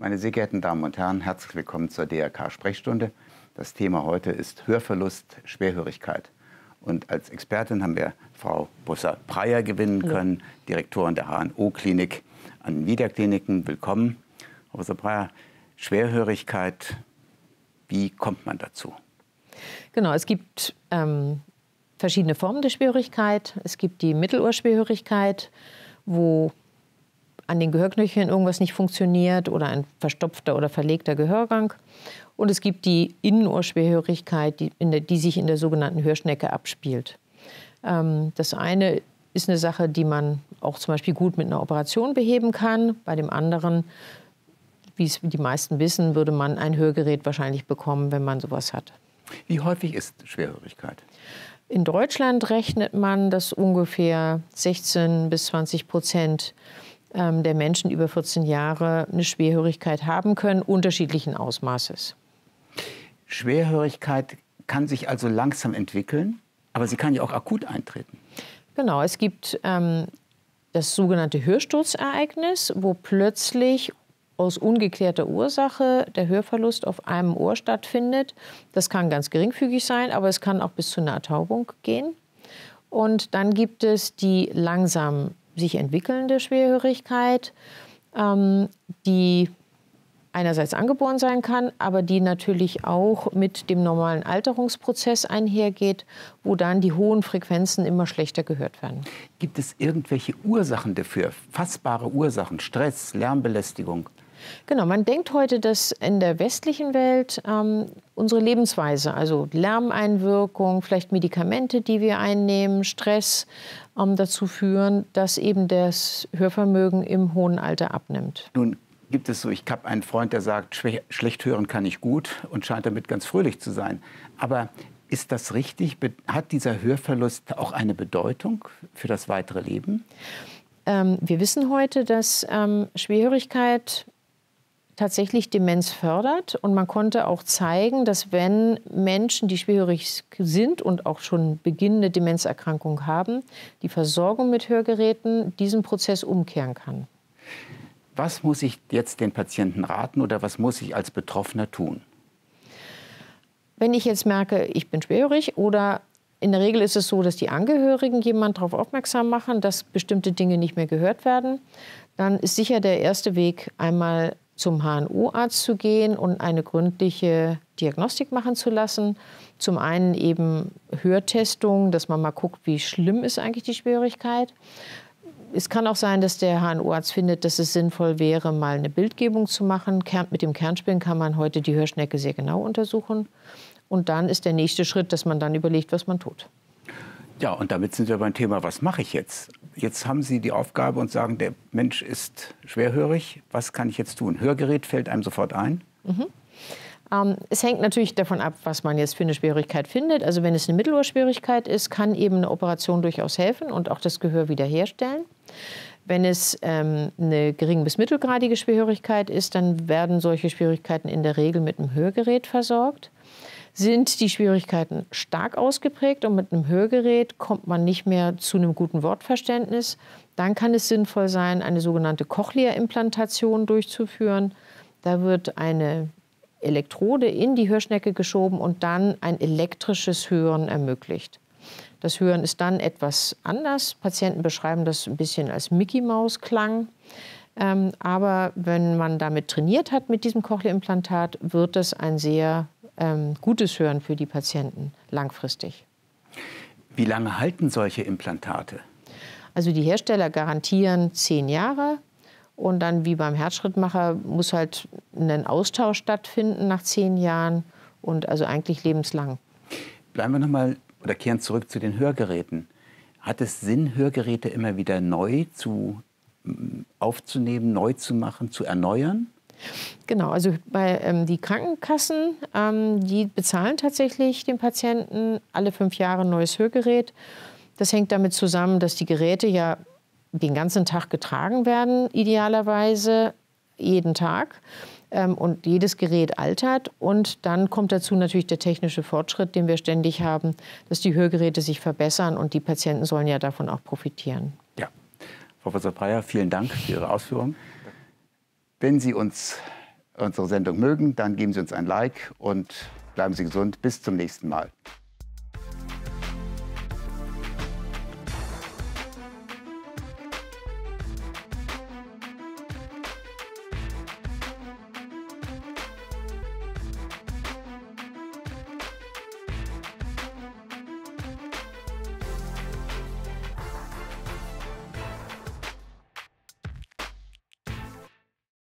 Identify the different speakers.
Speaker 1: Meine sehr geehrten Damen und Herren, herzlich willkommen zur DRK-Sprechstunde. Das Thema heute ist Hörverlust, Schwerhörigkeit. Und als Expertin haben wir Frau Busser-Preyer gewinnen können, ja. Direktorin der HNO-Klinik an Niederkliniken. Willkommen, Frau Busser-Preyer. Schwerhörigkeit, wie kommt man dazu?
Speaker 2: Genau, es gibt ähm, verschiedene Formen der Schwerhörigkeit. Es gibt die Mittelohrschwerhörigkeit, wo an den Gehörknöcheln irgendwas nicht funktioniert oder ein verstopfter oder verlegter Gehörgang. Und es gibt die Innenohrschwerhörigkeit, die, der, die sich in der sogenannten Hörschnecke abspielt. Ähm, das eine ist eine Sache, die man auch zum Beispiel gut mit einer Operation beheben kann. Bei dem anderen, wie es die meisten wissen, würde man ein Hörgerät wahrscheinlich bekommen, wenn man sowas hat. Wie häufig ist Schwerhörigkeit? In Deutschland rechnet man, dass ungefähr 16 bis 20 Prozent ähm, der Menschen über 14 Jahre eine Schwerhörigkeit haben können, unterschiedlichen Ausmaßes.
Speaker 1: Schwerhörigkeit kann sich also langsam entwickeln, aber sie kann ja auch akut eintreten.
Speaker 2: Genau, es gibt ähm, das sogenannte Hörsturzereignis, wo plötzlich aus ungeklärter Ursache der Hörverlust auf einem Ohr stattfindet. Das kann ganz geringfügig sein, aber es kann auch bis zu einer Ertaubung gehen. Und dann gibt es die langsamen sich entwickelnde Schwerhörigkeit, ähm, die einerseits angeboren sein kann, aber die natürlich auch mit dem normalen Alterungsprozess einhergeht, wo dann die hohen Frequenzen immer schlechter gehört werden.
Speaker 1: Gibt es irgendwelche Ursachen dafür, fassbare Ursachen, Stress, Lärmbelästigung?
Speaker 2: Genau, man denkt heute, dass in der westlichen Welt ähm, unsere Lebensweise, also Lärmeinwirkung, vielleicht Medikamente, die wir einnehmen, Stress ähm, dazu führen, dass eben das Hörvermögen im hohen Alter abnimmt.
Speaker 1: Nun gibt es so, ich habe einen Freund, der sagt, schlecht hören kann ich gut und scheint damit ganz fröhlich zu sein. Aber ist das richtig? Hat dieser Hörverlust auch eine Bedeutung für das weitere Leben?
Speaker 2: Ähm, wir wissen heute, dass ähm, Schwerhörigkeit tatsächlich Demenz fördert. Und man konnte auch zeigen, dass wenn Menschen, die schwerhörig sind und auch schon beginnende Demenzerkrankung haben, die Versorgung mit Hörgeräten diesen Prozess umkehren kann. Was muss
Speaker 1: ich jetzt den Patienten raten oder was muss ich als Betroffener tun?
Speaker 2: Wenn ich jetzt merke, ich bin schwerhörig oder in der Regel ist es so, dass die Angehörigen jemanden darauf aufmerksam machen, dass bestimmte Dinge nicht mehr gehört werden, dann ist sicher der erste Weg einmal zum HNO-Arzt zu gehen und eine gründliche Diagnostik machen zu lassen. Zum einen eben Hörtestung, dass man mal guckt, wie schlimm ist eigentlich die Schwierigkeit. Es kann auch sein, dass der HNO-Arzt findet, dass es sinnvoll wäre, mal eine Bildgebung zu machen. Mit dem Kernspin kann man heute die Hörschnecke sehr genau untersuchen. Und dann ist der nächste Schritt, dass man dann überlegt, was man tut.
Speaker 1: Ja, und damit sind wir beim Thema, was mache ich jetzt? Jetzt haben Sie die Aufgabe und sagen, der Mensch ist schwerhörig, was kann ich jetzt tun? Hörgerät fällt einem sofort ein.
Speaker 2: Mhm. Ähm, es hängt natürlich davon ab, was man jetzt für eine Schwierigkeit findet. Also wenn es eine Mittelohrschwierigkeit ist, kann eben eine Operation durchaus helfen und auch das Gehör wiederherstellen. Wenn es ähm, eine gering bis mittelgradige Schwierigkeit ist, dann werden solche Schwierigkeiten in der Regel mit einem Hörgerät versorgt sind die Schwierigkeiten stark ausgeprägt und mit einem Hörgerät kommt man nicht mehr zu einem guten Wortverständnis. Dann kann es sinnvoll sein, eine sogenannte Cochlea-Implantation durchzuführen. Da wird eine Elektrode in die Hörschnecke geschoben und dann ein elektrisches Hören ermöglicht. Das Hören ist dann etwas anders. Patienten beschreiben das ein bisschen als Mickey-Maus-Klang. Ähm, aber wenn man damit trainiert hat mit diesem Cochlea-Implantat, wird das ein sehr ähm, Gutes hören für die Patienten langfristig.
Speaker 1: Wie lange halten solche Implantate?
Speaker 2: Also die Hersteller garantieren zehn Jahre. Und dann, wie beim Herzschrittmacher, muss halt ein Austausch stattfinden nach zehn Jahren und also eigentlich lebenslang.
Speaker 1: Bleiben wir nochmal oder kehren zurück zu den Hörgeräten. Hat es Sinn, Hörgeräte immer wieder neu zu, aufzunehmen, neu zu machen, zu erneuern?
Speaker 2: Genau, also bei, ähm, die Krankenkassen, ähm, die bezahlen tatsächlich den Patienten alle fünf Jahre ein neues Hörgerät. Das hängt damit zusammen, dass die Geräte ja den ganzen Tag getragen werden, idealerweise jeden Tag. Ähm, und jedes Gerät altert. Und dann kommt dazu natürlich der technische Fortschritt, den wir ständig haben, dass die Hörgeräte sich verbessern und die Patienten sollen ja davon auch profitieren.
Speaker 1: Ja. Frau Professor Breyer, vielen Dank für Ihre Ausführungen. Wenn Sie uns, unsere Sendung mögen, dann geben Sie uns ein Like und bleiben Sie gesund. Bis zum nächsten Mal.